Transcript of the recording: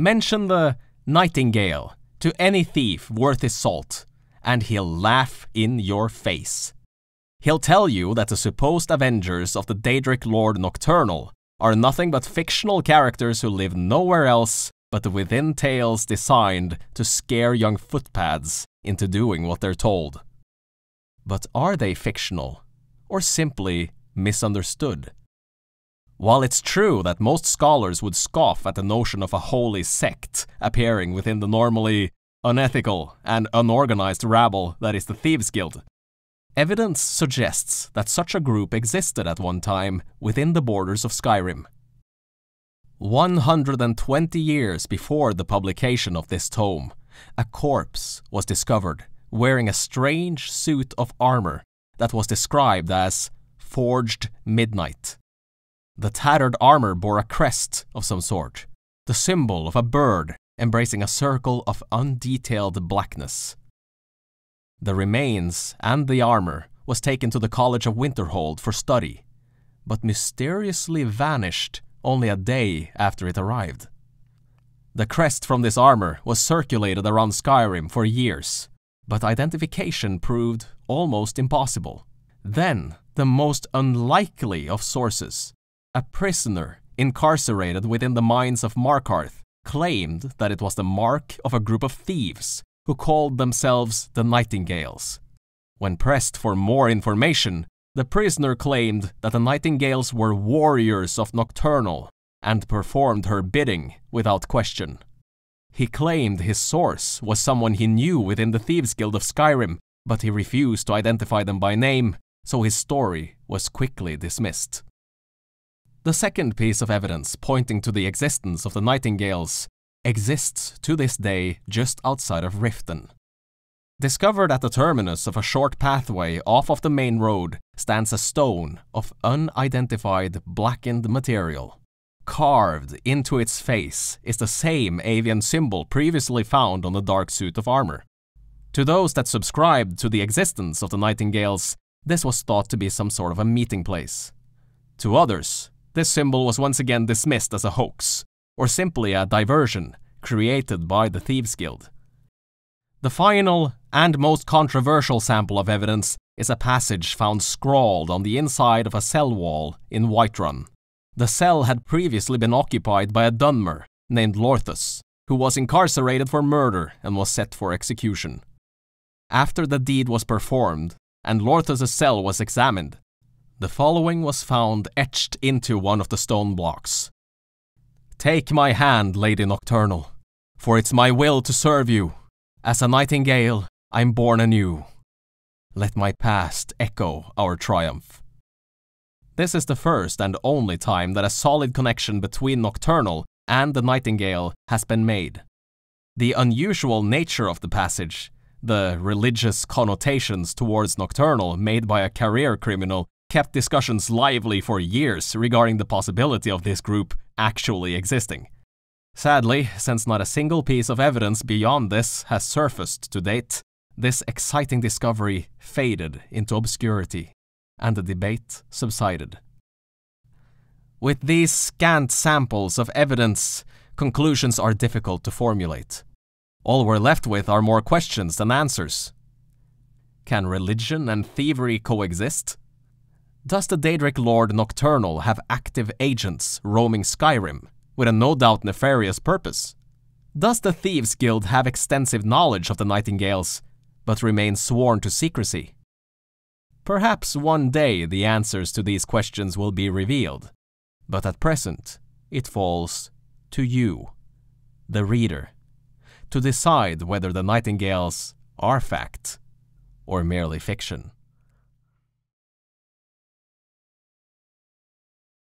Mention the nightingale to any thief worth his salt, and he'll laugh in your face. He'll tell you that the supposed avengers of the Daedric Lord Nocturnal are nothing but fictional characters who live nowhere else but within tales designed to scare young footpads into doing what they're told. But are they fictional, or simply misunderstood? While it's true that most scholars would scoff at the notion of a holy sect appearing within the normally unethical and unorganized rabble that is the Thieves Guild, evidence suggests that such a group existed at one time within the borders of Skyrim. 120 years before the publication of this tome, a corpse was discovered wearing a strange suit of armor that was described as Forged Midnight. The tattered armor bore a crest of some sort, the symbol of a bird embracing a circle of undetailed blackness. The remains and the armor was taken to the College of Winterhold for study, but mysteriously vanished only a day after it arrived. The crest from this armor was circulated around Skyrim for years, but identification proved almost impossible. Then, the most unlikely of sources a prisoner incarcerated within the mines of Markarth claimed that it was the mark of a group of thieves who called themselves the Nightingales. When pressed for more information, the prisoner claimed that the Nightingales were warriors of Nocturnal and performed her bidding without question. He claimed his source was someone he knew within the Thieves Guild of Skyrim, but he refused to identify them by name, so his story was quickly dismissed. The second piece of evidence pointing to the existence of the nightingales exists to this day just outside of Riften. Discovered at the terminus of a short pathway off of the main road stands a stone of unidentified blackened material. Carved into its face is the same avian symbol previously found on the dark suit of armor. To those that subscribed to the existence of the nightingales, this was thought to be some sort of a meeting place. To others, this symbol was once again dismissed as a hoax, or simply a diversion created by the Thieves Guild. The final and most controversial sample of evidence is a passage found scrawled on the inside of a cell wall in Whiterun. The cell had previously been occupied by a Dunmer named Lorthus, who was incarcerated for murder and was set for execution. After the deed was performed and Lorthus's cell was examined, the following was found etched into one of the stone blocks. Take my hand, Lady Nocturnal, for it's my will to serve you. As a nightingale, I'm born anew. Let my past echo our triumph. This is the first and only time that a solid connection between Nocturnal and the nightingale has been made. The unusual nature of the passage, the religious connotations towards Nocturnal made by a career criminal kept discussions lively for years regarding the possibility of this group actually existing. Sadly, since not a single piece of evidence beyond this has surfaced to date, this exciting discovery faded into obscurity, and the debate subsided. With these scant samples of evidence, conclusions are difficult to formulate. All we're left with are more questions than answers. Can religion and thievery coexist? Does the Daedric Lord Nocturnal have active agents roaming Skyrim, with a no doubt nefarious purpose? Does the Thieves Guild have extensive knowledge of the Nightingales, but remain sworn to secrecy? Perhaps one day the answers to these questions will be revealed, but at present it falls to you, the reader, to decide whether the Nightingales are fact or merely fiction.